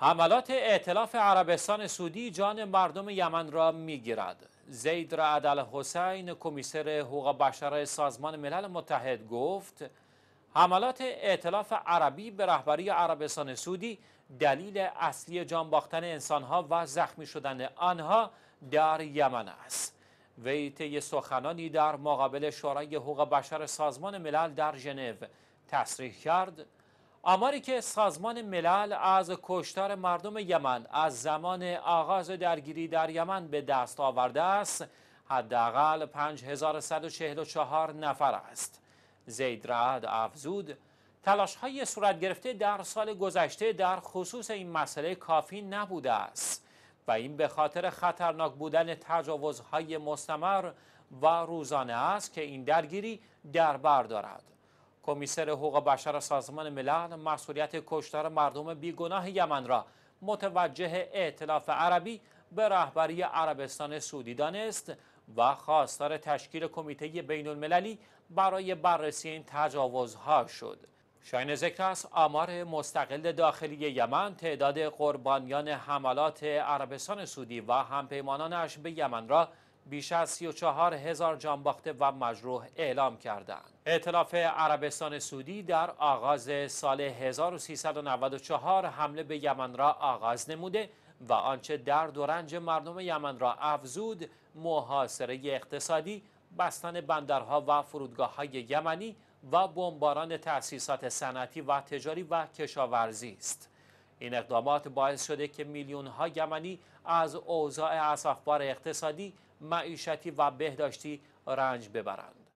حملات اعتلاف عربستان سعودی جان مردم یمن را میگیرد زید عدل حسین کمیسر حقوق بشر سازمان ملل متحد گفت حملات اعتلاف عربی به رهبری عربستان سعودی دلیل اصلی جان باختن انسانها و زخمی شدن آنها در یمن است وی طی سخنانی در مقابل شورای حقوق بشر سازمان ملل در ژنو تصریح کرد آماری که سازمان ملل از کشتار مردم یمن از زمان آغاز درگیری در یمن به دست آورده است حداقل 5144 نفر است زید رعد افزود تلاش های صورت گرفته در سال گذشته در خصوص این مسئله کافی نبوده است و این به خاطر خطرناک بودن تجاوزهای مستمر و روزانه است که این درگیری در بر دارد کمیسر حقوق بشر سازمان ملل مسئولیت کشتار مردم بیگناه یمن را متوجه اعتلاف عربی به رهبری عربستان سعودی دانست و خواستار تشکیل کمیته بین المللی برای بررسی این تجاوزها شد. شاین ذکر است آمار مستقل داخلی یمن تعداد قربانیان حملات عربستان سعودی و همپیمانانش به یمن را بیش از 34 هزار جانباخته و مجروح اعلام کردند. اعتلاف عربستان سعودی در آغاز سال 1394 حمله به یمن را آغاز نموده و آنچه درد و رنج مردم یمن را افزود محاصره اقتصادی بستن بندرها و فرودگاه های یمنی و بمباران تأسیسات صنعتی و تجاری و کشاورزی است. این اقدامات باعث شده که میلیون ها یمنی از اوضاع اصفبار اقتصادی، معیشتی و بهداشتی رنج ببرند.